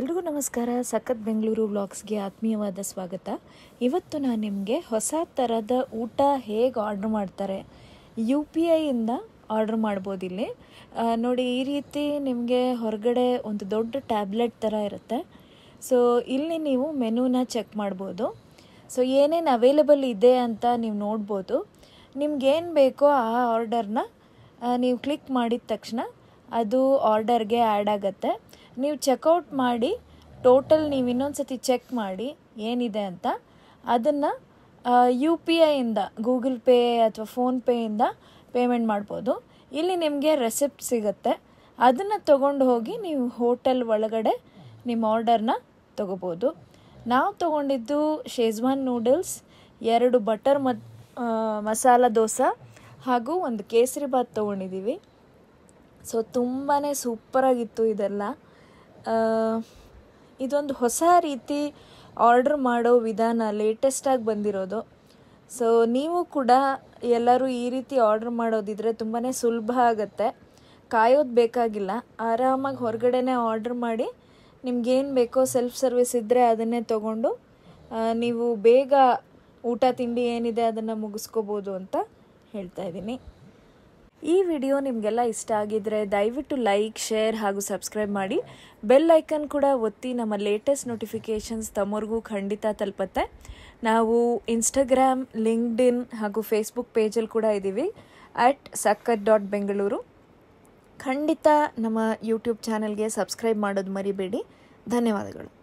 ಎಲ್ರಿಗೂ ನಮಸ್ಕಾರ ಸಖತ್ ಬೆಂಗಳೂರು ವ್ಲಾಗ್ಸ್ಗೆ ಆತ್ಮೀಯವಾದ ಸ್ವಾಗತ ಇವತ್ತು ನಾನು ನಿಮಗೆ ಹೊಸ ಥರದ ಊಟ ಹೇಗೆ ಆರ್ಡ್ರ್ ಮಾಡ್ತಾರೆ ಯು ಪಿ ಐಯಿಂದ ಆರ್ಡ್ರ್ ಮಾಡ್ಬೋದು ಇಲ್ಲಿ ನೋಡಿ ಈ ರೀತಿ ನಿಮಗೆ ಹೊರಗಡೆ ಒಂದು ದೊಡ್ಡ ಟ್ಯಾಬ್ಲೆಟ್ ಥರ ಇರುತ್ತೆ ಸೊ ಇಲ್ಲಿ ನೀವು ಮೆನುನ ಚೆಕ್ ಮಾಡ್ಬೋದು ಸೊ ಏನೇನು ಅವೈಲೇಬಲ್ ಇದೆ ಅಂತ ನೀವು ನೋಡ್ಬೋದು ನಿಮ್ಗೇನು ಬೇಕೋ ಆ ಆರ್ಡರ್ನ ನೀವು ಕ್ಲಿಕ್ ಮಾಡಿದ ತಕ್ಷಣ ಅದು ಆರ್ಡರ್ಗೆ ಆ್ಯಡ್ ಆಗುತ್ತೆ ನೀವು ಚೆಕ್ಔಟ್ ಮಾಡಿ ಟೋಟಲ್ ನೀವು ಇನ್ನೊಂದು ಸತಿ ಚೆಕ್ ಮಾಡಿ ಏನಿದೆ ಅಂತ ಅದನ್ನು ಯು ಪಿ ಐಯಿಂದ ಗೂಗಲ್ ಪೇ ಅಥವಾ ಫೋನ್ಪೇಯಿಂದ ಪೇಮೆಂಟ್ ಮಾಡ್ಬೋದು ಇಲ್ಲಿ ನಿಮಗೆ ರೆಸಿಪ್ಟ್ ಸಿಗುತ್ತೆ ಅದನ್ನು ತೊಗೊಂಡು ಹೋಗಿ ನೀವು ಹೋಟೆಲ್ ಒಳಗಡೆ ನಿಮ್ಮ ಆರ್ಡರ್ನ ತೊಗೋಬೋದು ನಾವು ತೊಗೊಂಡಿದ್ದು ಶೇಜ್ವಾನ್ ನೂಡಲ್ಸ್ ಎರಡು ಬಟರ್ ಮಸಾಲ ದೋಸೆ ಹಾಗೂ ಒಂದು ಕೇಸರಿ ಭಾತ್ ತೊಗೊಂಡಿದ್ದೀವಿ ಸೊ ತುಂಬಾ ಸೂಪರಾಗಿತ್ತು ಇದೆಲ್ಲ ಇದೊಂದು ಹೊಸ ರೀತಿ ಆರ್ಡ್ರ್ ಮಾಡೋ ವಿಧಾನ ಲೇಟೆಸ್ಟಾಗಿ ಬಂದಿರೋದು ಸೊ ನೀವು ಕೂಡ ಎಲ್ಲರೂ ಈ ರೀತಿ ಆರ್ಡ್ರ್ ಮಾಡೋದಿದ್ರೆ ತುಂಬಾ ಸುಲಭ ಆಗುತ್ತೆ ಕಾಯೋದು ಬೇಕಾಗಿಲ್ಲ ಆರಾಮಾಗಿ ಹೊರಗಡೆನೇ ಆರ್ಡ್ರ್ ಮಾಡಿ ನಿಮ್ಗೇನು ಬೇಕೋ ಸೆಲ್ಫ್ ಸರ್ವಿಸ್ ಇದ್ದರೆ ಅದನ್ನೇ ತೊಗೊಂಡು ನೀವು ಬೇಗ ಊಟ ತಿಂಡಿ ಏನಿದೆ ಅದನ್ನು ಮುಗಿಸ್ಕೋಬೋದು ಅಂತ ಹೇಳ್ತಾ ಇದ್ದೀನಿ ಈ ವಿಡಿಯೋ ನಿಮಗೆಲ್ಲ ಇಷ್ಟ ಆಗಿದ್ರೆ ದಯವಿಟ್ಟು ಲೈಕ್ ಶೇರ್ ಹಾಗೂ ಸಬ್ಸ್ಕ್ರೈಬ್ ಮಾಡಿ ಬೆಲ್ ಐಕನ್ ಕೂಡ ಒತ್ತಿ ನಮ್ಮ ಲೇಟೆಸ್ಟ್ ನೋಟಿಫಿಕೇಷನ್ಸ್ ತಮ್ಮವ್ರಿಗೂ ಖಂಡಿತ ತಲುಪತ್ತೆ ನಾವು ಇನ್ಸ್ಟಾಗ್ರಾಮ್ ಇನ್ ಹಾಗೂ ಫೇಸ್ಬುಕ್ ಪೇಜಲ್ಲಿ ಕೂಡ ಇದ್ದೀವಿ ಅಟ್ ಸಕ್ಕತ್ ಡಾಟ್ ಬೆಂಗಳೂರು ಖಂಡಿತ ನಮ್ಮ ಯೂಟ್ಯೂಬ್ ಚಾನಲ್ಗೆ ಸಬ್ಸ್ಕ್ರೈಬ್ ಮಾಡೋದು ಮರಿಬೇಡಿ ಧನ್ಯವಾದಗಳು